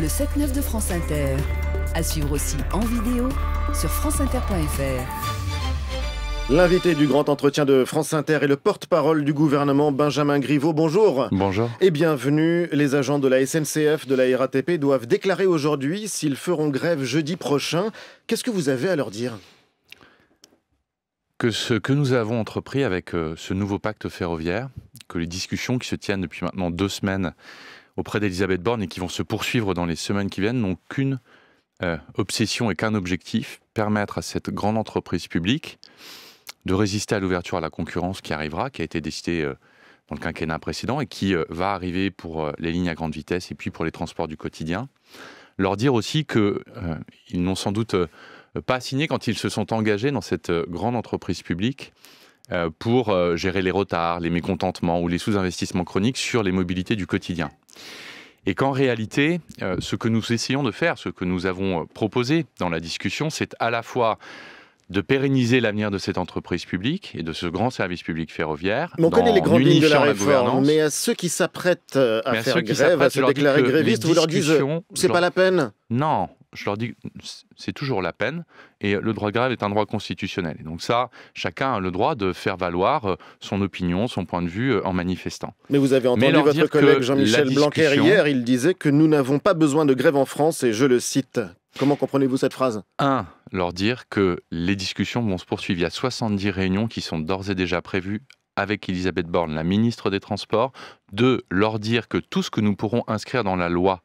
le 7-9 de France Inter. À suivre aussi en vidéo sur franceinter.fr. L'invité du grand entretien de France Inter est le porte-parole du gouvernement Benjamin Griveaux. Bonjour. Bonjour. Et bienvenue. Les agents de la SNCF, de la RATP doivent déclarer aujourd'hui s'ils feront grève jeudi prochain. Qu'est-ce que vous avez à leur dire que ce que nous avons entrepris avec euh, ce nouveau pacte ferroviaire, que les discussions qui se tiennent depuis maintenant deux semaines auprès d'Elisabeth Borne et qui vont se poursuivre dans les semaines qui viennent n'ont qu'une euh, obsession et qu'un objectif, permettre à cette grande entreprise publique de résister à l'ouverture à la concurrence qui arrivera, qui a été décidée euh, dans le quinquennat précédent et qui euh, va arriver pour les lignes à grande vitesse et puis pour les transports du quotidien. Leur dire aussi qu'ils n'ont sans doute pas signé quand ils se sont engagés dans cette grande entreprise publique euh, pour euh, gérer les retards, les mécontentements ou les sous-investissements chroniques sur les mobilités du quotidien. Et qu'en réalité, euh, ce que nous essayons de faire, ce que nous avons proposé dans la discussion, c'est à la fois de pérenniser l'avenir de cette entreprise publique et de ce grand service public ferroviaire. Mais on connaît les grandes lignes de la réforme, mais à ceux qui s'apprêtent à faire grève, à se déclarer grévistes, vous leur dites c'est pas la peine Non, je leur dis c'est toujours la peine et le droit de grève est un droit constitutionnel. Et donc ça, chacun a le droit de faire valoir euh, son opinion, son point de vue euh, en manifestant. Mais vous avez entendu votre collègue Jean-Michel Blanquer hier, il disait que nous n'avons pas besoin de grève en France et je le cite. Comment comprenez-vous cette phrase Un, leur dire que les discussions vont se poursuivre. Il y a 70 réunions qui sont d'ores et déjà prévues avec Elisabeth Borne, la ministre des Transports. Deux, leur dire que tout ce que nous pourrons inscrire dans la loi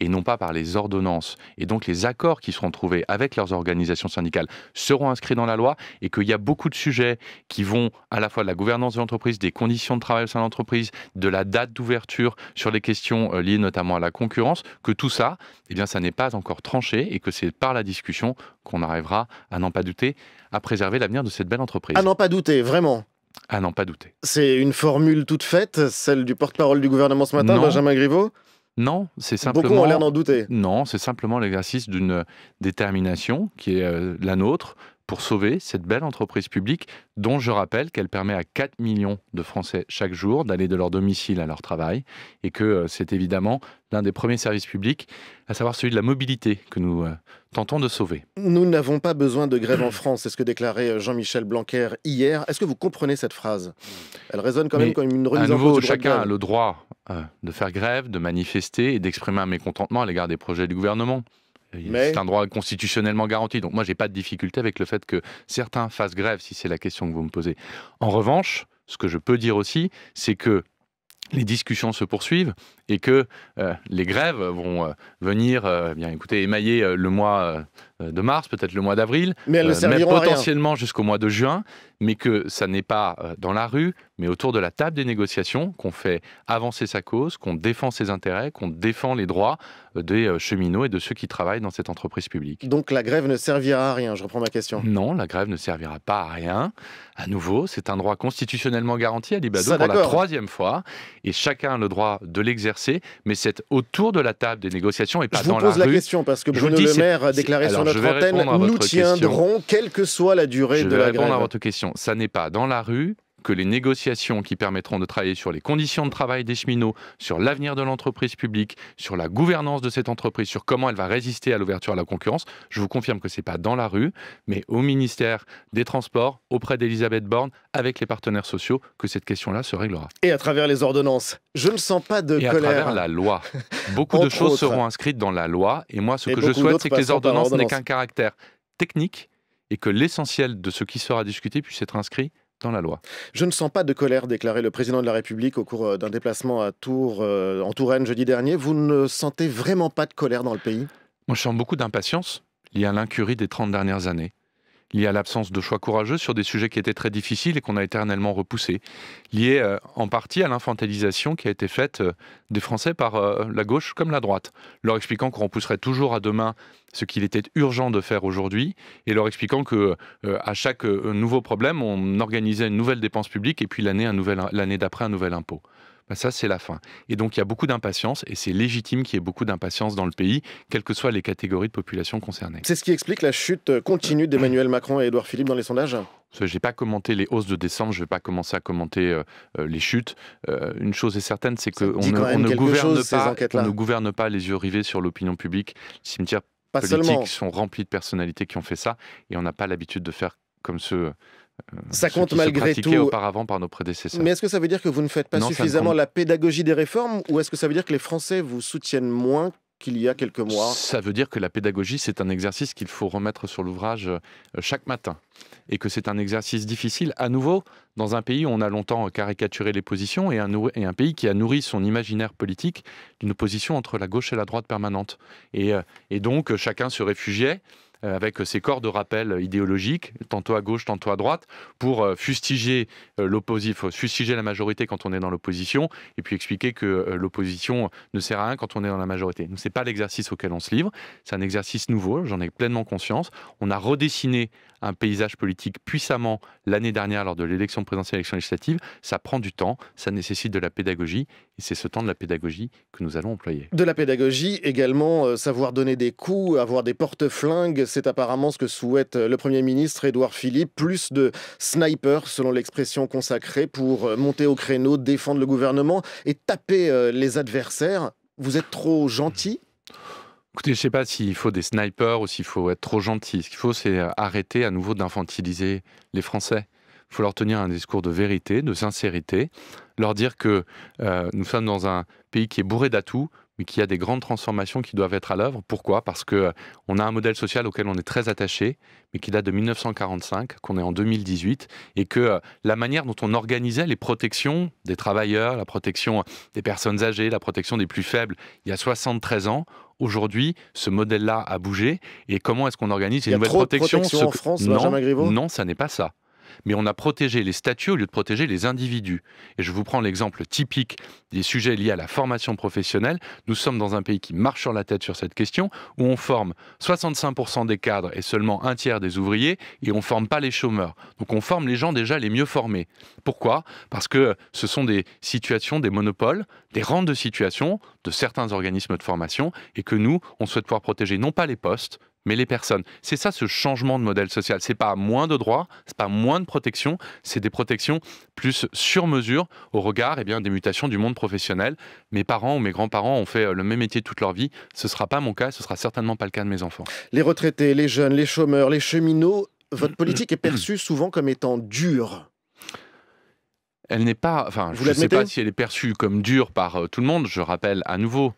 et non pas par les ordonnances. Et donc les accords qui seront trouvés avec leurs organisations syndicales seront inscrits dans la loi et qu'il y a beaucoup de sujets qui vont à la fois de la gouvernance de l'entreprise, des conditions de travail au sein de l'entreprise, de la date d'ouverture sur les questions euh, liées notamment à la concurrence, que tout ça, eh bien, ça n'est pas encore tranché et que c'est par la discussion qu'on arrivera, à n'en pas douter, à préserver l'avenir de cette belle entreprise. À n'en pas douter, vraiment. À n'en pas douter. C'est une formule toute faite, celle du porte-parole du gouvernement ce matin, Benjamin Griveaux non, c'est simplement. l'air d'en douter. Non, c'est simplement l'exercice d'une détermination qui est euh, la nôtre, pour sauver cette belle entreprise publique dont je rappelle qu'elle permet à 4 millions de Français chaque jour d'aller de leur domicile à leur travail et que euh, c'est évidemment l'un des premiers services publics, à savoir celui de la mobilité que nous euh, tentons de sauver. Nous n'avons pas besoin de grève en France, c'est ce que déclarait euh, Jean-Michel Blanquer hier. Est-ce que vous comprenez cette phrase Elle résonne quand même comme une remise à nouveau, chacun a le droit de faire grève, de manifester et d'exprimer un mécontentement à l'égard des projets du gouvernement. Euh, Mais... C'est un droit constitutionnellement garanti. Donc moi, n'ai pas de difficulté avec le fait que certains fassent grève, si c'est la question que vous me posez. En revanche, ce que je peux dire aussi, c'est que les discussions se poursuivent et que euh, les grèves vont euh, venir euh, eh bien écoutez, émailler le mois de mars, peut-être le mois d'avril, mais potentiellement jusqu'au mois de juin, mais que ça n'est pas dans la rue, mais autour de la table des négociations qu'on fait avancer sa cause, qu'on défend ses intérêts, qu'on défend les droits des cheminots et de ceux qui travaillent dans cette entreprise publique. Donc la grève ne servira à rien, je reprends ma question. Non, la grève ne servira pas à rien. À nouveau, c'est un droit constitutionnellement garanti à l'Ibado pour la troisième fois, et chacun a le droit de l'exercer mais c'est autour de la table des négociations et pas dans la rue. Je vous pose la question parce que Bruno Le Maire a déclaré sur notre antenne nous tiendrons, quelle que soit la durée je de vais la grève. à votre question. Ça n'est pas dans la rue, que les négociations qui permettront de travailler sur les conditions de travail des cheminots, sur l'avenir de l'entreprise publique, sur la gouvernance de cette entreprise, sur comment elle va résister à l'ouverture à la concurrence. Je vous confirme que ce n'est pas dans la rue, mais au ministère des Transports, auprès d'Elisabeth Borne, avec les partenaires sociaux, que cette question-là se réglera. Et à travers les ordonnances, je ne sens pas de colère. Et à travers la loi. Beaucoup de choses seront inscrites dans la loi, et moi, ce que je souhaite, c'est que les ordonnances n'aient qu'un caractère technique et que l'essentiel de ce qui sera discuté puisse être inscrit la loi. Je ne sens pas de colère, déclarait le président de la République au cours euh, d'un déplacement à Tours, euh, en Touraine jeudi dernier. Vous ne sentez vraiment pas de colère dans le pays Moi, je sens beaucoup d'impatience liée à l'incurie des 30 dernières années lié à l'absence de choix courageux sur des sujets qui étaient très difficiles et qu'on a éternellement repoussés, lié euh, en partie à l'infantilisation qui a été faite euh, des Français par euh, la gauche comme la droite, leur expliquant qu'on repousserait toujours à demain ce qu'il était urgent de faire aujourd'hui et leur expliquant que à chaque nouveau problème, on organisait une nouvelle dépense publique et puis l'année d'après un nouvel impôt. Bah, ça c'est la fin. Et donc il y a beaucoup d'impatience, et c'est légitime qu'il y ait beaucoup d'impatience dans le pays, quelles que soient les catégories de population concernées. C'est ce qui explique la chute continue d'Emmanuel Macron et Édouard Philippe dans les sondages je n'ai pas commenté les hausses de décembre, je ne vais pas commencer à commenter euh, euh, les chutes. Euh, une chose est certaine, c'est qu'on ne, on ne, gouverne pas, ne gouverne pas les yeux rivés sur l'opinion publique. Les cimetières politiques sont remplis de personnalités qui ont fait ça, et on n'a pas l'habitude de faire comme ceux euh, ça compte malgré tout. auparavant par nos prédécesseurs. Mais est-ce que ça veut dire que vous ne faites pas suffisamment la pédagogie des réformes ou est-ce que ça veut dire que les Français vous soutiennent moins qu'il y a quelques mois Ça veut dire que la pédagogie, c'est un exercice qu'il faut remettre sur l'ouvrage euh, chaque matin et que c'est un exercice difficile, à nouveau, dans un pays où on a longtemps caricaturé les positions et un, pays qui a nourri son imaginaire politique d'une opposition entre la gauche et la droite permanente. Et, euh, et donc, chacun se réfugiait euh, avec ses corps de rappel idéologiques, tantôt à gauche, tantôt à droite, pour euh, fustiger euh, l'opposif, fustiger la majorité quand on est dans l'opposition, et puis expliquer que l'opposition ne sert à rien quand on est dans la majorité. Ce n'est pas l'exercice auquel on se livre, c'est un exercice nouveau, j'en ai pleinement conscience. On a redessiné un paysage politique puissamment l'année dernière lors de l'élection présidentielle et l'élection législative. Ça prend du temps, ça nécessite de la pédagogie et c'est ce temps de la pédagogie que nous allons employer. De la pédagogie également, euh, savoir donner des coups, avoir des porte-flingues, c'est apparemment ce que souhaite euh, le Premier ministre Édouard Philippe. Plus de snipers, selon l'expression consacrée, pour euh, monter au créneau, défendre le gouvernement et taper les adversaires. Vous êtes trop gentil Écoutez, je ne sais pas s'il faut des snipers ou s'il faut être trop gentil. Ce qu'il faut, c'est euh, arrêter à nouveau d'infantiliser les Français. Il faut leur tenir un discours de vérité, de sincérité, leur dire que euh, nous sommes dans un pays qui est bourré d'atouts, mais qui a des grandes transformations qui doivent être à l'œuvre. Pourquoi Parce que euh, on a un modèle social auquel on est très attaché, mais qui date de 1945, qu'on est en 2018, et que la manière dont on organisait les protections des travailleurs, la protection des personnes âgées, la protection des plus faibles, il y a 73 ans, Aujourd'hui, ce modèle-là a bougé. Et comment est-ce qu'on organise une nouvelles protection, en France, Non, ça n'est pas ça mais on a protégé les statuts au lieu de protéger les individus. Et je vous prends l'exemple typique des sujets liés à la formation professionnelle. Nous sommes dans un pays qui marche sur la tête sur cette question, où on forme 65% des cadres et seulement un tiers des ouvriers, et on ne forme pas les chômeurs. Donc on forme les gens déjà les mieux formés. Pourquoi Parce que ce sont des situations, des monopoles, des rangs de situation de certains organismes de formation, et que nous, on souhaite pouvoir protéger non pas les postes, mais les personnes. C'est ça ce changement de modèle social. C'est pas moins de droits, c'est pas moins de protections, c'est des protections plus sur mesure au regard eh bien, des mutations du monde professionnel. Mes parents ou mes grands-parents ont fait euh, le même métier toute leur vie. Ce sera pas mon cas, ce sera certainement pas le cas de mes enfants. Les retraités, les jeunes, les chômeurs, les cheminots, votre politique est perçue souvent comme étant dure elle n'est pas. Enfin, je ne sais pas si elle est perçue comme dure par euh, tout le monde. Je rappelle à nouveau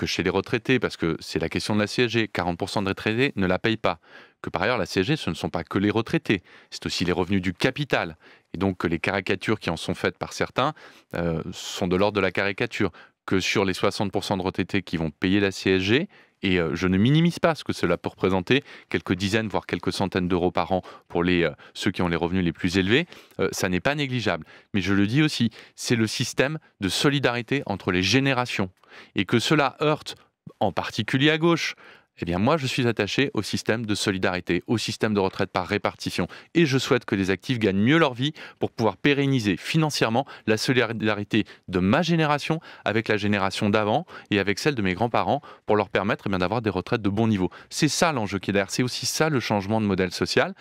que chez les retraités, parce que c'est la question de la CSG, 40% de retraités ne la payent pas. Que par ailleurs, la CSG, ce ne sont pas que les retraités, c'est aussi les revenus du capital. Et donc les caricatures qui en sont faites par certains euh, sont de l'ordre de la caricature. Que sur les 60% de retraités qui vont payer la CSG, et euh, je ne minimise pas ce que cela peut représenter, quelques dizaines, voire quelques centaines d'euros par an pour les, euh, ceux qui ont les revenus les plus élevés, euh, ça n'est pas négligeable. Mais je le dis aussi, c'est le système de solidarité entre les générations. Et que cela heurte en particulier à gauche, eh bien, moi, je suis attaché au système de solidarité, au système de retraite par répartition. Et je souhaite que les actifs gagnent mieux leur vie pour pouvoir pérenniser financièrement la solidarité de ma génération avec la génération d'avant et avec celle de mes grands-parents pour leur permettre eh d'avoir des retraites de bon niveau. C'est ça l'enjeu qui est derrière. C'est aussi ça le changement de modèle social.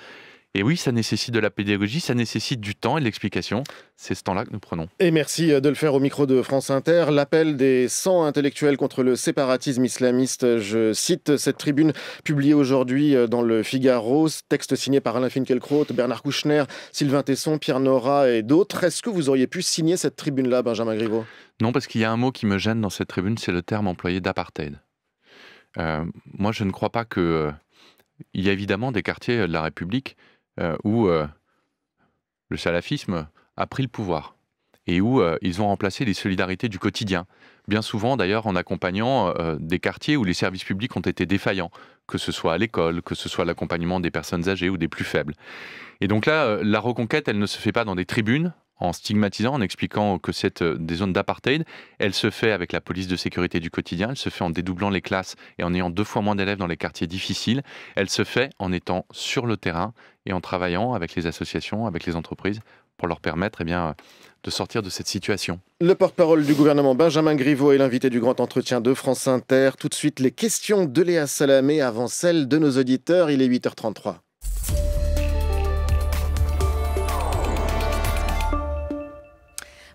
Et oui, ça nécessite de la pédagogie, ça nécessite du temps et de l'explication. C'est ce temps-là que nous prenons. Et merci euh, de le faire au micro de France Inter. L'appel des 100 intellectuels contre le séparatisme islamiste. Je cite cette tribune publiée aujourd'hui euh, dans le Figaro. Texte signé par Alain Finkielkraut, Bernard Kouchner, Sylvain Tesson, Pierre Nora et d'autres. Est-ce que vous auriez pu signer cette tribune-là, Benjamin Griveaux Non, parce qu'il y a un mot qui me gêne dans cette tribune, c'est le terme employé d'apartheid. Euh, moi, je ne crois pas que... Il y a évidemment des quartiers de la République euh, où euh, le salafisme a pris le pouvoir et où euh, ils ont remplacé les solidarités du quotidien. Bien souvent, d'ailleurs, en accompagnant des quartiers où les services publics ont été défaillants, que ce soit à l'école, que ce soit l'accompagnement des personnes âgées ou des plus faibles. Et donc là, la reconquête, elle ne se fait pas dans des tribunes, en stigmatisant, en expliquant que cette euh, des zones d'apartheid, elle se fait avec la police de sécurité du quotidien, elle se fait en dédoublant les classes et en ayant deux fois moins d'élèves dans les quartiers difficiles, elle se fait en étant sur le terrain et en travaillant avec les associations, avec les entreprises pour leur permettre eh bien, euh, de sortir de cette situation. Le porte-parole du gouvernement Benjamin Griveaux est l'invité du grand entretien de France Inter. Tout de suite, les questions de Léa Salamé avant celles de nos auditeurs. Il est 8h33.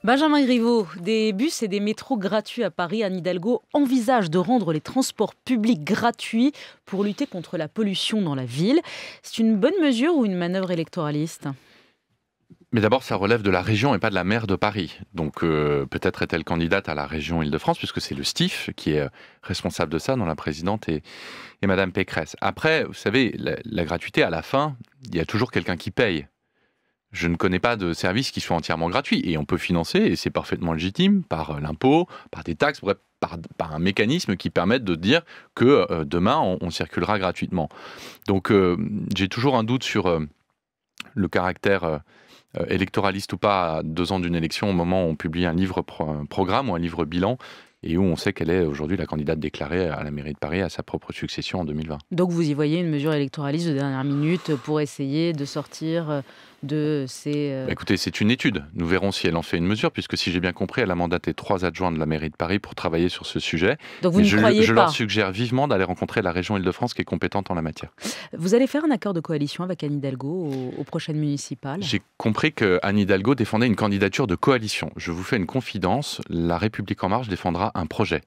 Benjamin Griveaux, des bus et des métros gratuits à Paris, Anne Hidalgo envisage de rendre les transports publics gratuits pour lutter contre la pollution dans la ville. C'est une bonne mesure ou une manœuvre électoraliste mais d'abord, ça relève de la région et pas de la maire de Paris. Donc euh, peut-être est-elle candidate à la région Île-de-France, puisque c'est le STIF qui est euh, responsable de ça, dont la présidente et Mme Madame Pécresse. Après, vous savez, la gratuité, à la fin, il y a toujours quelqu'un qui paye je ne connais pas de service qui soit entièrement gratuit. Et on peut financer, et c'est parfaitement légitime, par euh, l'impôt, par des taxes, par, un mécanisme qui permette de dire que euh, demain, on, circulera gratuitement. Donc, euh, j'ai toujours un doute sur le caractère électoraliste ou pas à deux ans d'une élection, au moment où on publie un livre programme ou un livre bilan, et où on sait qu'elle est aujourd'hui la candidate déclarée à la mairie de Paris à sa propre succession en 2020. Donc vous y voyez une mesure électoraliste de dernière minute pour essayer de sortir de euh, bah, écoutez, c'est une étude. Nous verrons si elle en fait une mesure, puisque si j'ai bien compris, elle a mandaté trois adjoints de la mairie de Paris pour travailler sur ce sujet. Donc vous je, je leur suggère vivement d'aller rencontrer la région Île-de-France qui est compétente en la matière. Vous allez faire un accord de coalition avec Anne Hidalgo aux, prochaines municipales J'ai compris qu'Anne Hidalgo défendait une candidature de coalition. Je vous fais une confidence, La République en marche défendra un projet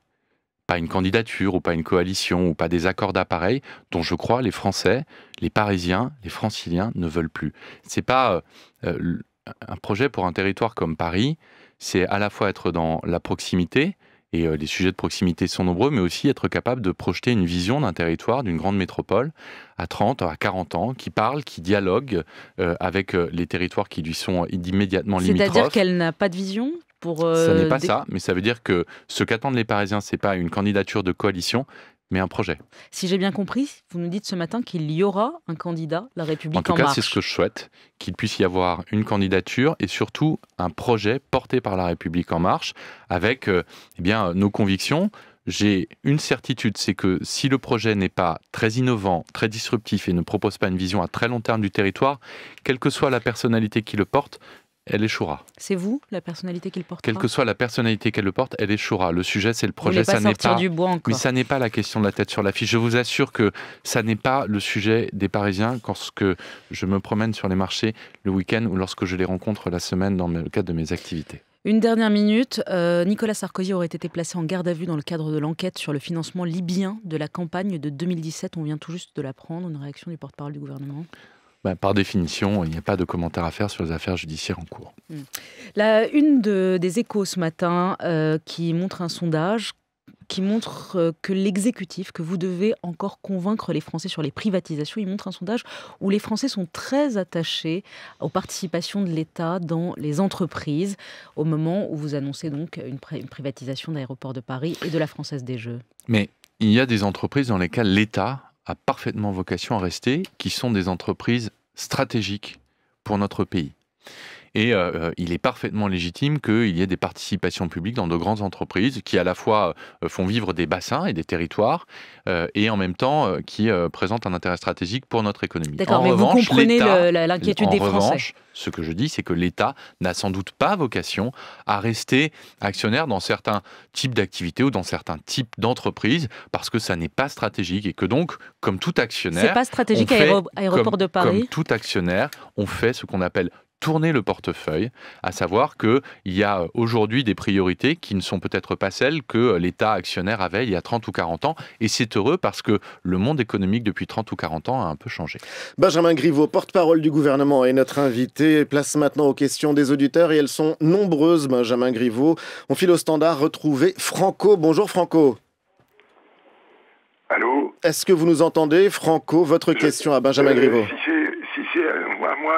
pas une candidature ou pas une coalition ou pas des accords d'appareil dont je crois les Français, les Parisiens, les Franciliens ne veulent plus. C'est pas euh, un projet pour un territoire comme Paris, c'est à la fois être dans la proximité et euh, les sujets de proximité sont nombreux, mais aussi être capable de projeter une vision d'un territoire, d'une grande métropole à 30, à 40 ans, qui parle, qui dialogue euh, avec les territoires qui lui sont immédiatement limitrophes. C'est-à-dire qu'elle n'a pas de vision pour. ça n'est euh, pas ça, mais ça veut dire que ce qu'attendent les Parisiens, c'est pas une candidature de coalition, mais un projet. Si j'ai bien compris, vous nous dites ce matin qu'il y aura un candidat, La République en, Marche. en tout cas, c'est ce que je souhaite, qu'il puisse y avoir une candidature et surtout un projet porté par La République en marche avec euh, eh bien, nos convictions. J'ai une certitude, c'est que si le projet n'est pas très innovant, très disruptif et ne propose pas une vision à très long terme du territoire, quelle que soit la personnalité qui le porte, elle échouera. C'est vous, la personnalité qu'il porte Quelle que soit la personnalité qu'elle porte, elle échouera. Le sujet, c'est le projet. ça n'est pas du Mais ça n'est pas la question de la tête sur l'affiche. Je vous assure que ça n'est pas le sujet des Parisiens lorsque je me promène sur les marchés le week-end ou lorsque je les rencontre la semaine dans le cadre de mes activités. Une dernière minute. Euh, Nicolas Sarkozy aurait été placé en garde à vue dans le cadre de l'enquête sur le financement libyen de la campagne de 2017. On vient tout juste de l'apprendre. Une réaction du porte-parole du gouvernement bah, par définition, il n'y a pas de commentaire à faire sur les affaires judiciaires en cours. Hmm. La une des échos ce matin euh, qui montre un sondage qui montre euh, que l'exécutif, que vous devez encore convaincre les Français sur les privatisations, il montre un sondage où les Français sont très attachés aux participations de l'État dans les entreprises au moment où vous annoncez donc une, privatisation d'aéroport de Paris et de la Française des Jeux. Mais il y a des entreprises dans lesquelles l'État a parfaitement vocation à rester, qui sont des entreprises stratégique pour notre pays. Et euh, euh, il est parfaitement légitime qu'il y ait des participations publiques dans de grandes entreprises qui à la fois euh, font vivre des bassins et des territoires et en même temps qui présentent un intérêt stratégique pour notre économie. D'accord, mais revanche, vous comprenez l'inquiétude des Français. Revanche, ce que je dis, c'est que l'État n'a sans doute pas vocation à rester actionnaire dans certains types d'activités ou dans certains types d'entreprises parce que ça n'est pas stratégique et que donc, comme tout actionnaire, c'est pas stratégique à aéroport de Paris. Comme tout actionnaire, on fait ce qu'on appelle tourner le portefeuille, à savoir qu'il y a euh, aujourd'hui des priorités qui ne sont peut-être pas celles que euh, l'État actionnaire avait il y a 30 ou 40 ans. Et c'est heureux parce que le monde économique depuis 30 ou 40 ans a un peu changé. Benjamin Griveaux, porte-parole du gouvernement, et notre invité. Place maintenant aux questions des auditeurs et elles sont nombreuses, Benjamin Griveaux. On file au standard retrouver Franco. Bonjour Franco. Allô Est-ce que vous nous entendez Franco, votre question à Benjamin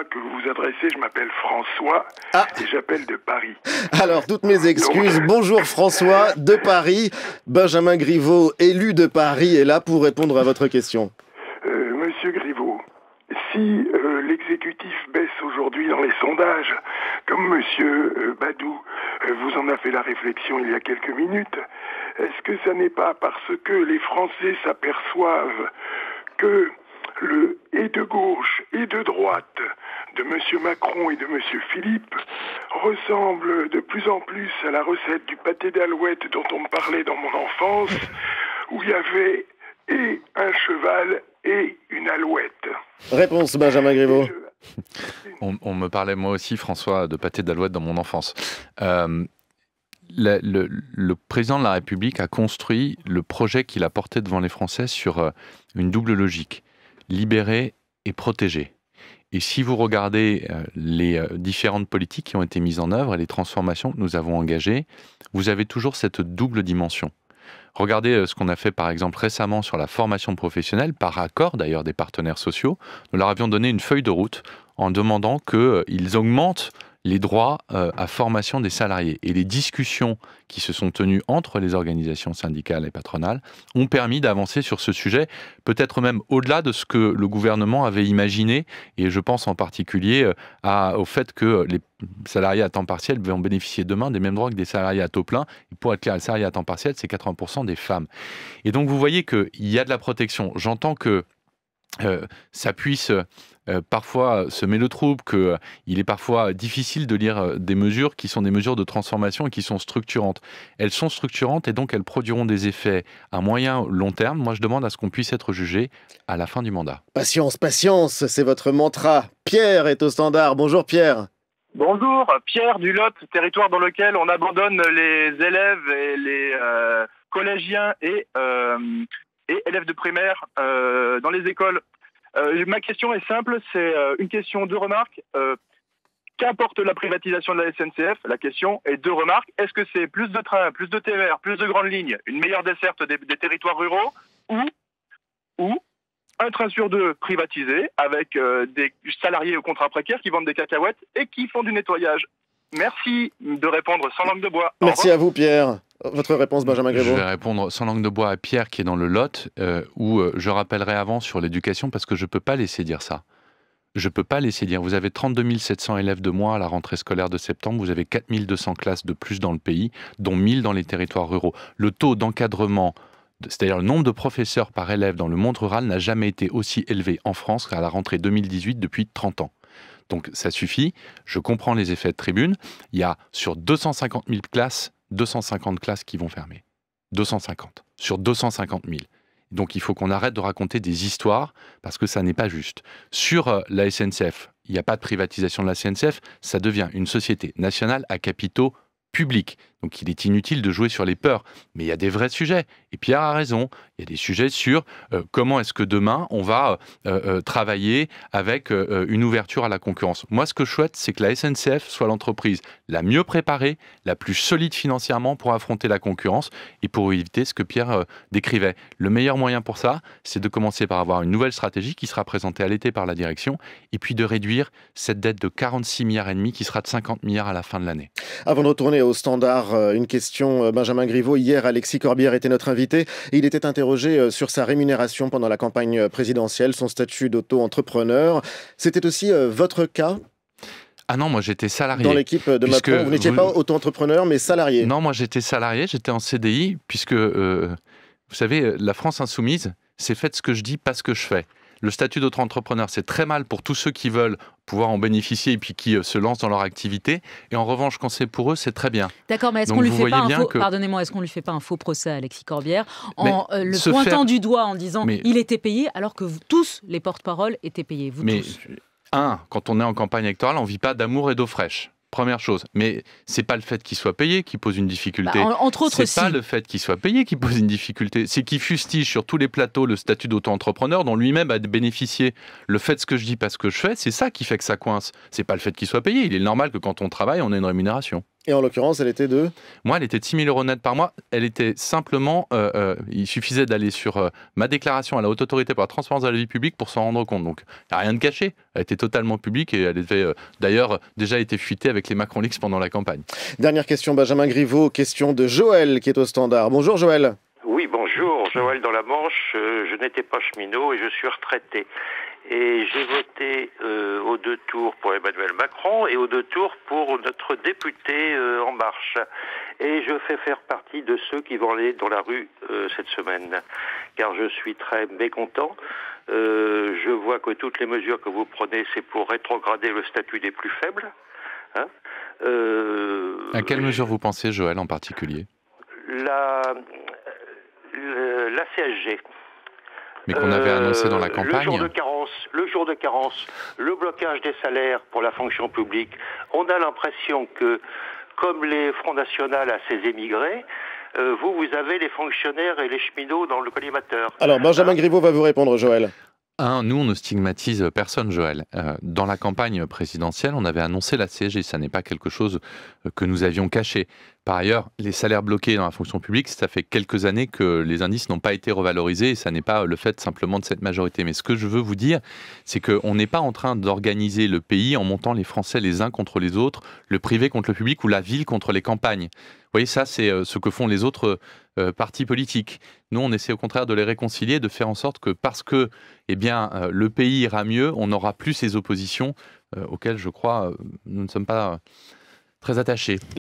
que vous vous adressez. Je m'appelle François ah. et j'appelle de Paris. Alors, toutes mes excuses. Bonjour François de Paris. Benjamin Griveaux, élu de Paris, est là pour répondre à votre question. Euh, monsieur Griveaux, si euh, l'exécutif baisse aujourd'hui dans les sondages, comme Monsieur euh, Badou vous en a fait la réflexion il y a quelques minutes, est-ce que ça n'est pas parce que les Français s'aperçoivent que le et de gauche et de droite de M. Macron et de M. Philippe ressemble de plus en plus à la recette du pâté d'alouette dont on me parlait dans mon enfance, où il y avait et un cheval et une alouette. Réponse Benjamin Griveaux. On, me parlait moi aussi, François, de pâté d'alouette dans mon enfance. Euh, le, président de la République a construit le projet qu'il a porté devant les Français sur euh, une double logique libérer et protéger. Et si vous regardez euh, les euh, différentes politiques qui ont été mises en œuvre et les transformations que nous avons engagées, vous avez toujours cette double dimension. Regardez euh, ce qu'on a fait par exemple récemment sur la formation professionnelle, par accord d'ailleurs des partenaires sociaux. Nous leur avions donné une feuille de route en demandant qu'ils augmentent les droits euh, à formation des salariés. Et les discussions qui se sont tenues entre les organisations syndicales et patronales ont permis d'avancer sur ce sujet, peut-être même au-delà de ce que le gouvernement avait imaginé. Et je pense en particulier euh, à, au fait que les salariés à temps partiel vont bénéficier demain des mêmes droits que des salariés à taux plein. pour être clair, les salariés à temps partiel, c'est 80% des femmes. Et donc vous voyez qu'il y a de la protection. J'entends que euh, ça puisse euh, parfois euh, se met le trouble, qu'il euh, est parfois difficile de lire des mesures qui sont des mesures de transformation et qui sont structurantes. Elles sont structurantes et donc elles produiront des effets à moyen, long terme. Moi, je demande à ce qu'on puisse être jugé à la fin du mandat. Patience, patience, c'est votre mantra. Pierre est au standard. Bonjour Pierre. Bonjour, Pierre du territoire dans lequel on abandonne les élèves et les collégiens et, élèves de primaire dans les écoles euh, ma question est simple, c'est euh, une question, deux remarques. Euh, qu'importe la privatisation de la SNCF La question est deux remarques. Est-ce que c'est plus de trains, plus de TVR, plus de grandes lignes, une meilleure desserte des, territoires ruraux ou, un train sur deux privatisé avec des salariés au contrat précaire qui vendent des cacahuètes et qui font du nettoyage Merci de répondre sans langue de bois. Merci à vous Pierre. Votre réponse, Benjamin Grébeau Je vais répondre sans langue de bois à Pierre qui est dans le Lot, euh, où euh, je rappellerai avant sur l'éducation parce que je ne peux pas laisser dire ça. Je ne peux pas laisser dire. Vous avez 32 700 élèves de moins à la rentrée scolaire de septembre, vous avez 4 200 classes de plus dans le pays, dont 1000 dans les territoires ruraux. Le taux d'encadrement c'est-à-dire le nombre de professeurs par élève dans le monde rural n'a jamais été aussi élevé en France qu'à la rentrée 2018 depuis 30 ans. Donc ça suffit, je comprends les effets de tribune. Il y a sur 250 000 classes 250 classes qui vont fermer. 250 sur 250 000. Donc il faut qu'on arrête de raconter des histoires parce que ça n'est pas juste. Sur euh, la SNCF, il n'y a pas de privatisation de la SNCF, ça devient une société nationale à capitaux publics. Donc il est inutile de jouer sur les peurs. Mais il y a des vrais sujets. Et Pierre a raison. Il y a des sujets sur euh, comment est-ce que demain on va euh, euh, travailler avec une ouverture à la concurrence. Moi, ce que je souhaite, c'est que la SNCF soit l'entreprise la mieux préparée, la plus solide financièrement pour affronter la concurrence et pour éviter ce que Pierre décrivait. Le meilleur moyen pour ça, c'est de commencer par avoir une nouvelle stratégie qui sera présentée à l'été par la direction et puis de réduire cette dette de 46 milliards et demi qui sera de 50 milliards à la fin de l'année. Avant de retourner au standard euh, une question. Euh, Benjamin Griveaux, hier, Alexis Corbière était notre invité. Il était interrogé euh, sur sa rémunération pendant la campagne présidentielle, son statut d'auto-entrepreneur. C'était aussi votre cas ah non, moi j'étais salarié. Dans l'équipe de Macron, vous n'étiez pas auto-entrepreneur, mais salarié. Non, moi j'étais salarié, j'étais en CDI, puisque, vous savez, la France insoumise, c'est faites ce que je dis, pas ce que je fais. Le statut d'autre entrepreneur, c'est très mal pour tous ceux qui veulent pouvoir en bénéficier et puis qui euh, se lancent dans leur activité. Et en revanche, quand c'est pour eux, c'est très bien. D'accord, mais est-ce qu'on lui est-ce qu'on lui fait pas un faux procès à Alexis Corbière en euh, le pointant du doigt en disant il était payé alors que tous les porte-parole étaient payés, vous mais... tous. Un, quand on est en campagne électorale, on ne vit pas d'amour et d'eau fraîche. Première chose, mais c'est pas le fait qu'il soit payé qui pose une difficulté. Bah, entre autres, c'est pas le fait qu'il soit payé qui pose une difficulté. C'est qu'il fustige sur tous les plateaux le statut d'auto-entrepreneur dont lui-même a bénéficié. Le fait de ce que je dis, pas ce que je fais, c'est ça qui fait que ça coince. C'est pas le fait qu'il soit payé. Il est normal que quand on travaille, on ait une rémunération. Et en l'occurrence, elle était de Moi, elle était de 6 000 euros net par mois. Elle était simplement, euh, euh, il suffisait d'aller sur euh, ma déclaration à la haute autorité pour la transparence de la vie publique pour s'en rendre compte. Donc, il n'y a rien de caché. Elle était totalement publique et elle avait d'ailleurs déjà été fuitée avec les Macron Leaks pendant la campagne. Dernière question, Benjamin Griveaux. Question de Joël qui est au standard. Bonjour Joël. Oui, bonjour. Joël dans la Manche. je n'étais pas cheminot et je suis retraité. Et j'ai voté au euh, aux deux tours pour Emmanuel Macron et aux deux tours pour notre député euh, En Marche. Et je fais faire partie de ceux qui vont aller dans la rue euh, cette semaine, car je suis très mécontent. je vois que toutes les mesures que vous prenez, c'est pour rétrograder le statut des plus faibles. Hein à quelle mesure vous pensez, Joël, en particulier la, la, la CSG mais qu'on avait annoncé dans la euh, campagne. Le jour de carence, le blocage des salaires pour la fonction publique. On a l'impression que, comme les Front National à ses émigrés, euh, vous, vous avez les fonctionnaires et les cheminots dans le collimateur. Alors, Benjamin hein Griveaux va vous répondre, Joël un, nous, on ne stigmatise personne, Joël. Euh, dans la campagne présidentielle, on avait annoncé la CSG. Ça n'est pas quelque chose euh, que nous avions caché. Par ailleurs, les salaires bloqués dans la fonction publique, ça fait quelques années que les indices n'ont pas été revalorisés et ça n'est pas le fait simplement de cette majorité. Mais ce que je veux vous dire, c'est qu'on n'est pas en train d'organiser le pays en montant les Français les uns contre les autres, le privé contre le public ou la ville contre les campagnes. Vous voyez, ça, c'est euh, ce que font les autres euh, partis politiques. Nous, on essaie au contraire de les réconcilier, de faire en sorte que parce que eh bien, euh, le pays ira mieux, on n'aura plus ces oppositions euh, auxquelles, je crois, nous ne sommes pas très attachés.